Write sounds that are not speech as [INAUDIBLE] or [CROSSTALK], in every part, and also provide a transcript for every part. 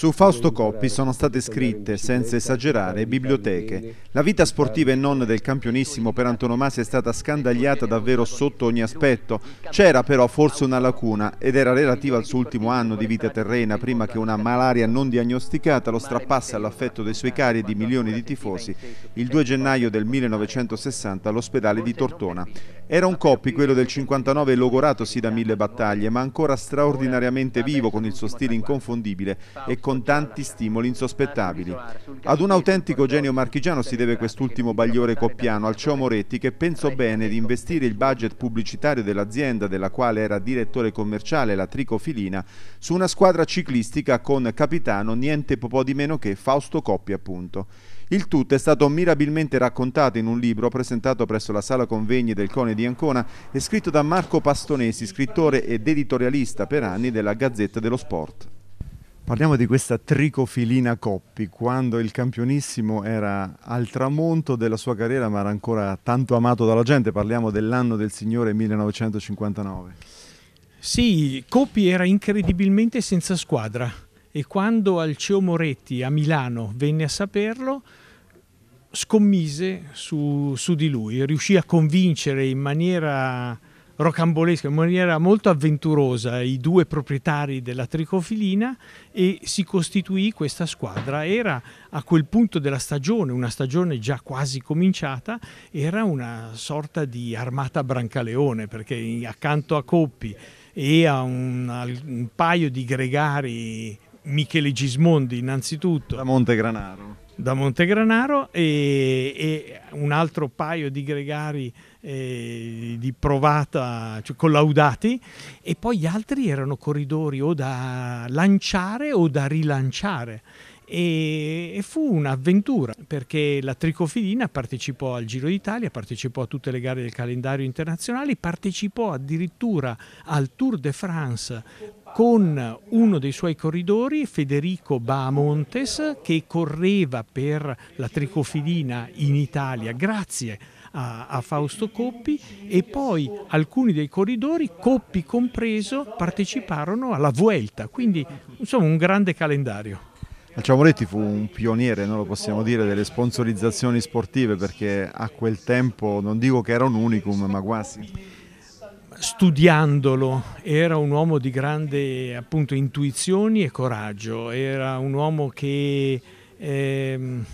Su Fausto Coppi sono state scritte, senza esagerare, biblioteche. La vita sportiva e non del campionissimo per antonomasia è stata scandagliata davvero sotto ogni aspetto. C'era però forse una lacuna ed era relativa al suo ultimo anno di vita terrena prima che una malaria non diagnosticata lo strappasse all'affetto dei suoi cari e di milioni di tifosi il 2 gennaio del 1960 all'ospedale di Tortona. Era un Coppi, quello del 59, logorato sì da mille battaglie, ma ancora straordinariamente vivo con il suo stile inconfondibile e con con tanti stimoli insospettabili. Ad un autentico genio marchigiano si deve quest'ultimo bagliore coppiano, al Alcio Moretti, che pensò bene di investire il budget pubblicitario dell'azienda, della quale era direttore commerciale, la Tricofilina, su una squadra ciclistica con capitano niente po' di meno che Fausto Coppi, appunto. Il tutto è stato mirabilmente raccontato in un libro presentato presso la sala convegni del Cone di Ancona e scritto da Marco Pastonesi, scrittore ed editorialista per anni della Gazzetta dello Sport. Parliamo di questa tricofilina Coppi, quando il campionissimo era al tramonto della sua carriera ma era ancora tanto amato dalla gente, parliamo dell'anno del Signore 1959. Sì, Coppi era incredibilmente senza squadra e quando Alceo Moretti a Milano venne a saperlo scommise su, su di lui, riuscì a convincere in maniera rocambolesca, in maniera molto avventurosa i due proprietari della tricofilina e si costituì questa squadra. Era a quel punto della stagione, una stagione già quasi cominciata, era una sorta di armata Brancaleone perché accanto a Coppi e a un, a un paio di gregari Michele Gismondi innanzitutto. Da Montegranaro da Montegranaro e, e, un altro paio di gregari eh, di provata cioè, collaudati e poi gli altri erano corridori o da lanciare o da rilanciare e, fu un'avventura perché la tricofilina partecipò al Giro d'Italia, partecipò a tutte le gare del calendario internazionale, partecipò addirittura al Tour de France con uno dei suoi corridori, Federico Bahamontes, che correva per la tricofilina in Italia grazie a, a, Fausto Coppi e poi alcuni dei corridori, Coppi compreso, parteciparono alla Vuelta, quindi insomma un grande calendario. Ciamoretti fu un pioniere, no? lo possiamo dire, delle sponsorizzazioni sportive perché a quel tempo non dico che era un unicum, ma quasi studiandolo, era un uomo di grande appunto, intuizioni e coraggio, era un uomo che ehm,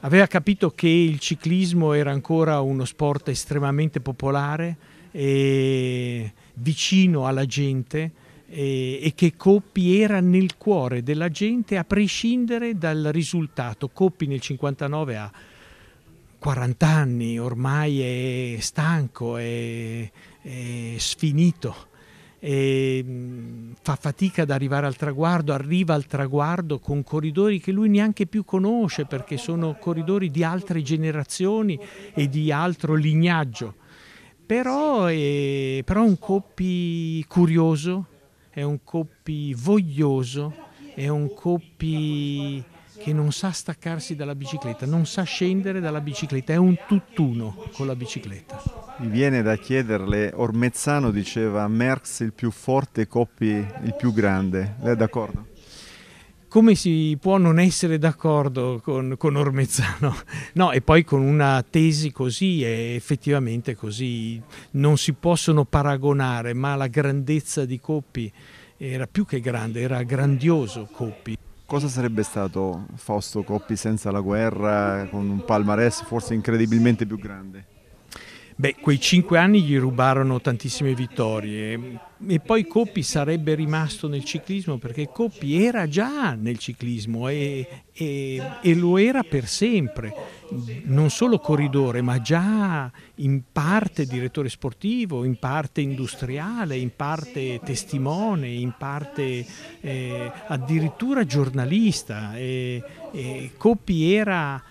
aveva capito che il ciclismo era ancora uno sport estremamente popolare e vicino alla gente e, e che Coppi era nel cuore della gente a prescindere dal risultato. Coppi nel 59 ha 40 anni, ormai è stanco, è, è sfinito, è, mm, fa fatica ad arrivare al traguardo, arriva al traguardo con corridori che lui neanche più conosce perché sono corridori di altre generazioni e di altro lignaggio. Però è, però è un coppi curioso, è un coppi voglioso, è un coppi che non sa staccarsi dalla bicicletta, non sa scendere dalla bicicletta, è un tutt'uno con la bicicletta. Mi viene da chiederle, Ormezzano diceva Merx il più forte, Coppi il più grande, lei è d'accordo? come si può non essere d'accordo con, con, Ormezzano? [LAUGHS] No, e poi con una tesi così è effettivamente così. Non si possono paragonare, ma la grandezza di Coppi era più che grande, era grandioso Coppi. Cosa sarebbe stato Fausto Coppi senza la guerra, con un palmarès forse incredibilmente più grande? Beh, quei cinque anni gli rubarono tantissime vittorie e poi Coppi sarebbe rimasto nel ciclismo perché Coppi era già nel ciclismo e, e, e lo era per sempre, non solo corridore ma già in parte direttore sportivo, in parte industriale, in parte testimone, in parte eh, addirittura giornalista. E, Coppi era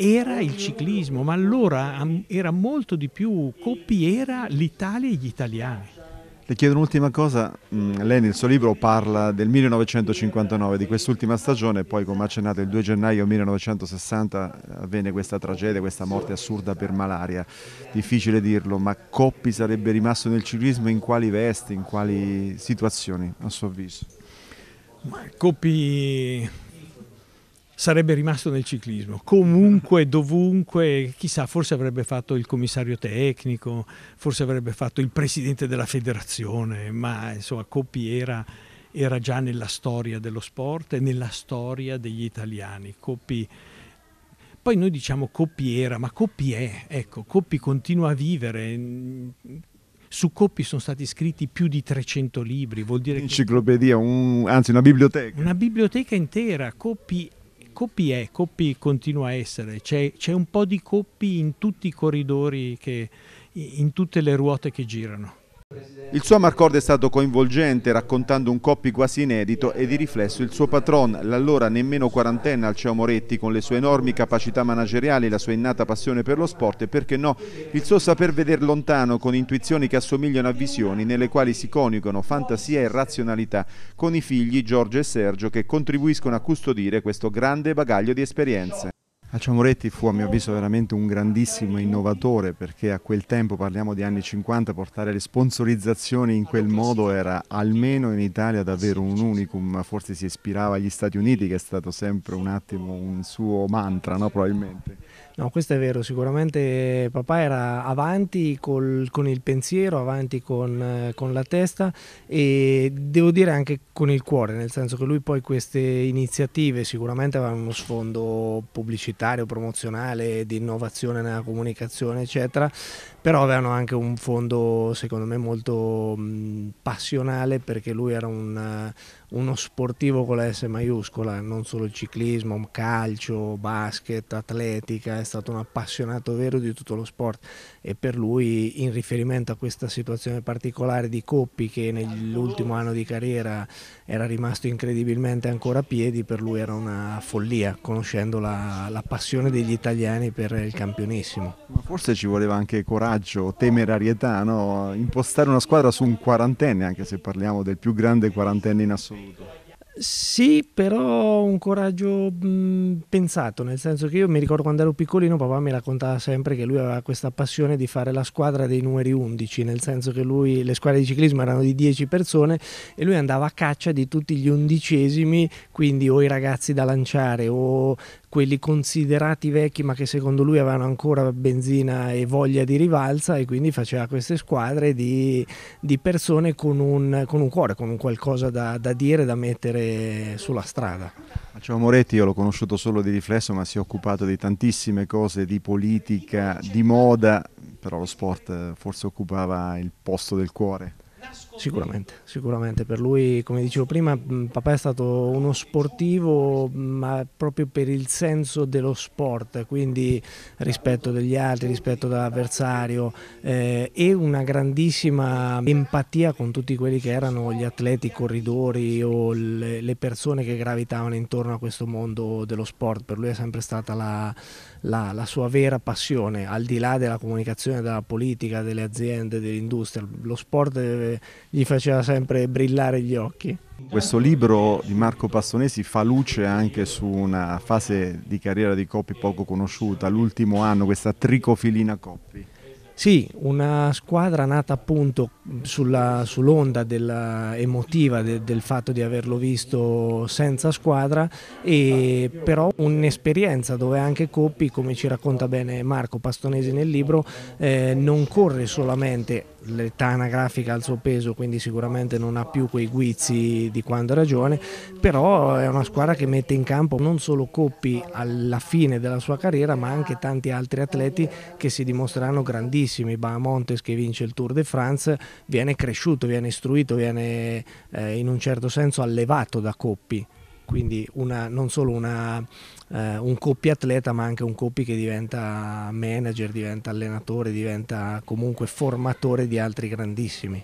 era il ciclismo, ma allora era molto di più, Coppi era l'Italia e gli italiani. Le chiedo un'ultima cosa, mm, lei nel suo libro parla del 1959, di quest'ultima stagione, poi come accennato il 2 gennaio 1960 eh, avvenne questa tragedia, questa morte assurda per malaria, difficile dirlo, ma Coppi sarebbe rimasto nel ciclismo in quali vesti, in quali situazioni a suo avviso? Ma Coppi sarebbe rimasto nel ciclismo, comunque, mm. dovunque, chissà, forse avrebbe fatto il commissario tecnico, forse avrebbe fatto il presidente della federazione, ma insomma Coppi era, era già nella storia dello sport e nella storia degli italiani. Coppi poi noi diciamo Coppi era, ma Coppi è, ecco, Coppi continua a vivere. Su Coppi sono stati scritti più di 300 libri, vuol dire Enciclopedia, che... un, anzi una biblioteca. Una biblioteca intera, Coppi Coppi è, Coppi continua a essere, c'è, c'è un po' di Coppi in tutti i corridori, che, in tutte le ruote che girano. Il suo amarcord è stato coinvolgente, raccontando un coppi quasi inedito e di riflesso il suo patron, l'allora nemmeno quarantenne Alceo Moretti, con le sue enormi capacità manageriali, la sua innata passione per lo sport e perché no, il suo saper vedere lontano con intuizioni che assomigliano a visioni nelle quali si coniugano fantasia e razionalità, con i figli Giorgio e Sergio che contribuiscono a custodire questo grande bagaglio di esperienze. Alcio Moretti fu a mio avviso veramente un grandissimo innovatore perché a quel tempo, parliamo di anni 50, portare le sponsorizzazioni in quel modo era almeno in Italia davvero un unicum, forse si ispirava agli Stati Uniti che è stato sempre un attimo un suo mantra no, probabilmente. No, questo è vero, sicuramente eh, papà era avanti col, con il pensiero, avanti con, eh, con, la testa e devo dire anche con il cuore, nel senso che lui poi queste iniziative sicuramente avevano uno sfondo pubblicitario, promozionale, di innovazione nella comunicazione, eccetera, però avevano anche un fondo secondo me molto mh, passionale perché lui era un, uh, uno sportivo con la S maiuscola, non solo il ciclismo, ma calcio, basket, atletica, è stato un appassionato vero di tutto lo sport e per lui in riferimento a questa situazione particolare di Coppi che nell'ultimo anno di carriera era rimasto incredibilmente ancora a piedi, per lui era una follia conoscendo la, la passione degli italiani per il campionissimo forse ci voleva anche coraggio, temerarietà, no? impostare una squadra su un quarantenne, anche se parliamo del più grande quarantenne in assoluto. Sì, però un coraggio mh, pensato, nel senso che io mi ricordo quando ero piccolino papà mi raccontava sempre che lui aveva questa passione di fare la squadra dei numeri 11, nel senso che lui, le squadre di ciclismo erano di 10 persone e lui andava a caccia di tutti gli undicesimi, quindi o i ragazzi da lanciare o quelli considerati vecchi ma che secondo lui avevano ancora benzina e voglia di rivalsa e quindi faceva queste squadre di, di persone con un, con un, cuore, con un qualcosa da, da dire, da mettere sulla strada. Ciao Moretti, io l'ho conosciuto solo di riflesso ma si è occupato di tantissime cose, di politica, di moda, però lo sport eh, forse occupava il posto del cuore. Sicuramente, sicuramente. Per lui, come dicevo prima, mm, papà è stato uno sportivo, mm, ma proprio per il senso dello sport, quindi rispetto degli altri, rispetto dall'avversario eh, e una grandissima empatia con tutti quelli che erano gli atleti, i corridori o le, le persone che gravitavano intorno a questo mondo dello sport. Per lui è sempre stata la, la, la sua vera passione, al di là della comunicazione, della politica, delle aziende, dell'industria. Lo sport... Deve, eh, gli faceva sempre brillare gli occhi. Questo libro di Marco Pastonesi fa luce anche su una fase di carriera di Coppi poco conosciuta, l'ultimo anno, questa tricofilina Coppi. Sì, una squadra nata appunto mm, sulla, sull'onda della, emotiva de, del fatto di averlo visto senza squadra, e però un'esperienza dove anche Coppi, come ci racconta bene Marco Pastonesi nel libro, eh, non corre solamente l'età anagrafica al suo peso, quindi sicuramente non ha più quei guizzi di quando era giovane, però è una squadra che mette in campo non solo Coppi alla fine della sua carriera, ma anche tanti altri atleti che si dimostreranno grandissimi grandissimi, Bahamontes che vince il Tour de France, viene cresciuto, viene istruito, viene eh, in un certo senso allevato da Coppi. Quindi una, non solo una, eh, un Coppi atleta, ma anche un Coppi che diventa manager, diventa allenatore, diventa comunque formatore di altri grandissimi.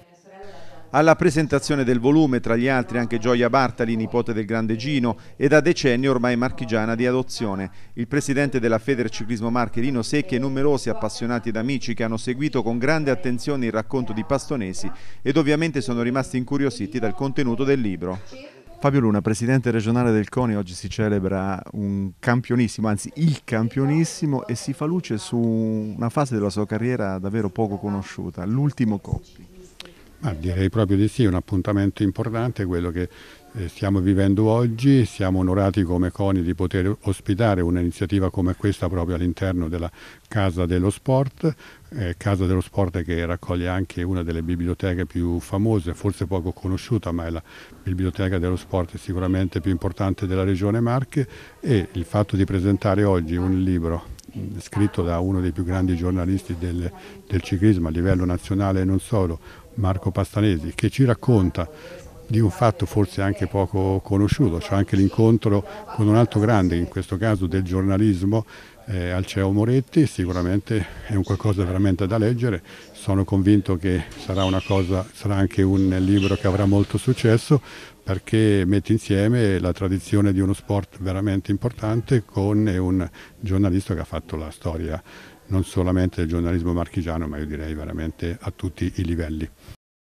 Alla presentazione del volume, tra gli altri, anche Gioia Bartali, nipote del grande Gino, e da decenni ormai marchigiana di adozione. Il presidente della Federciclismo Marche, Rino Secchi, e numerosi appassionati ed amici che hanno seguito con grande attenzione il racconto di Pastonesi ed ovviamente sono rimasti incuriositi dal contenuto del libro. Fabio Luna, presidente regionale del CONI, oggi si celebra un campionissimo, anzi il campionissimo, e si fa luce su una fase della sua carriera davvero poco conosciuta, l'ultimo Coppi. Ma direi proprio di sì, un appuntamento importante quello che eh, stiamo vivendo oggi, siamo onorati come CONI di poter ospitare un'iniziativa come questa proprio all'interno della Casa dello Sport, eh, Casa dello Sport che raccoglie anche una delle biblioteche più famose, forse poco conosciuta, ma è la biblioteca dello sport sicuramente più importante della regione Marche e il fatto di presentare oggi un libro mm, scritto da uno dei più grandi giornalisti del, del ciclismo a livello nazionale e non solo, Marco Pastanesi, che ci racconta di un fatto forse anche poco conosciuto, cioè anche l'incontro con un altro grande, in questo caso del giornalismo, eh, Alceo Moretti, sicuramente è un qualcosa veramente da leggere, sono convinto che sarà, cosa, sarà anche un libro che avrà molto successo perché mette insieme la tradizione di uno sport veramente importante con un giornalista che ha fatto la storia non solamente del giornalismo marchigiano, ma io direi veramente a tutti i livelli.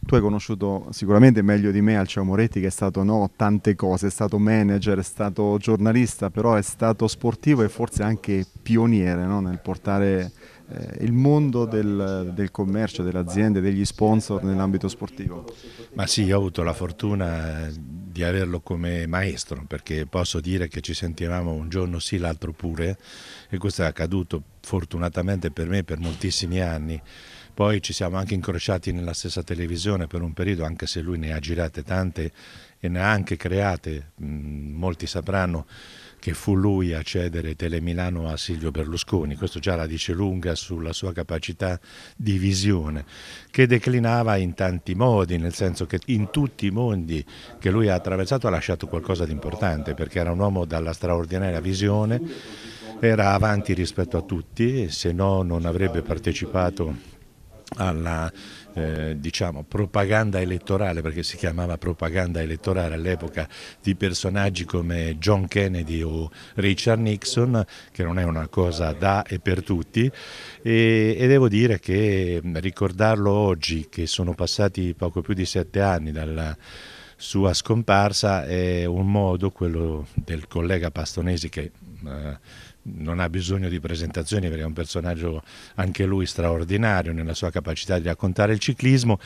Tu hai conosciuto sicuramente meglio di me Alceo Moretti che è stato no, tante cose, è stato manager, è stato giornalista, però è stato sportivo e forse anche pioniere no, nel portare eh, il mondo del, del commercio, delle aziende, degli sponsor nell'ambito sportivo. Ma sì, ho avuto la fortuna di averlo come maestro, perché posso dire che ci sentivamo un giorno sì, l'altro pure, e questo è accaduto fortunatamente per me per moltissimi anni. Poi ci siamo anche incrociati nella stessa televisione per un periodo, anche se lui ne ha girate tante e ne ha anche create, molti sapranno che fu lui a cedere Telemilano a Silvio Berlusconi, questo già la dice lunga sulla sua capacità di visione, che declinava in tanti modi, nel senso che in tutti i mondi che lui ha attraversato ha lasciato qualcosa di importante, perché era un uomo dalla straordinaria visione, era avanti rispetto a tutti, se no non avrebbe partecipato alla eh, diciamo, propaganda elettorale, perché si chiamava propaganda elettorale all'epoca, di personaggi come John Kennedy o Richard Nixon, che non è una cosa da e per tutti. E, e devo dire che ricordarlo oggi, che sono passati poco più di sette anni dalla sua scomparsa, è un modo, quello del collega Pastonesi, che eh, non ha bisogno di presentazioni perché è un personaggio anche lui straordinario nella sua capacità di raccontare il ciclismo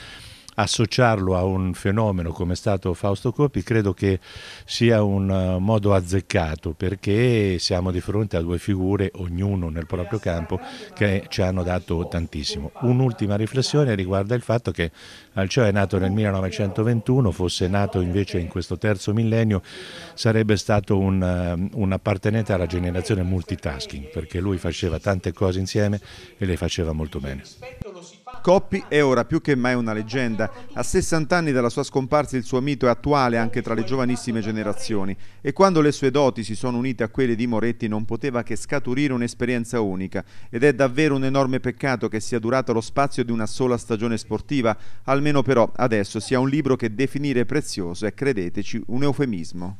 associarlo a un fenomeno come è stato Fausto Coppi credo che sia un eh, modo azzeccato perché siamo di fronte a due figure, ognuno nel proprio campo, che ci hanno dato tantissimo. Un'ultima riflessione riguarda il fatto che Alceo è nato nel 1921, fosse nato invece in questo terzo millennio sarebbe stato un, eh, un appartenente alla generazione multitasking perché lui faceva tante cose insieme e le faceva molto bene. Coppi è ora più che mai una leggenda. A 60 anni dalla sua scomparsa il suo mito è attuale anche tra le giovanissime generazioni e quando le sue doti si sono unite a quelle di Moretti non poteva che scaturire un'esperienza unica ed è davvero un enorme peccato che sia durato lo spazio di una sola stagione sportiva, almeno però adesso sia un libro che definire prezioso è, credeteci, un eufemismo.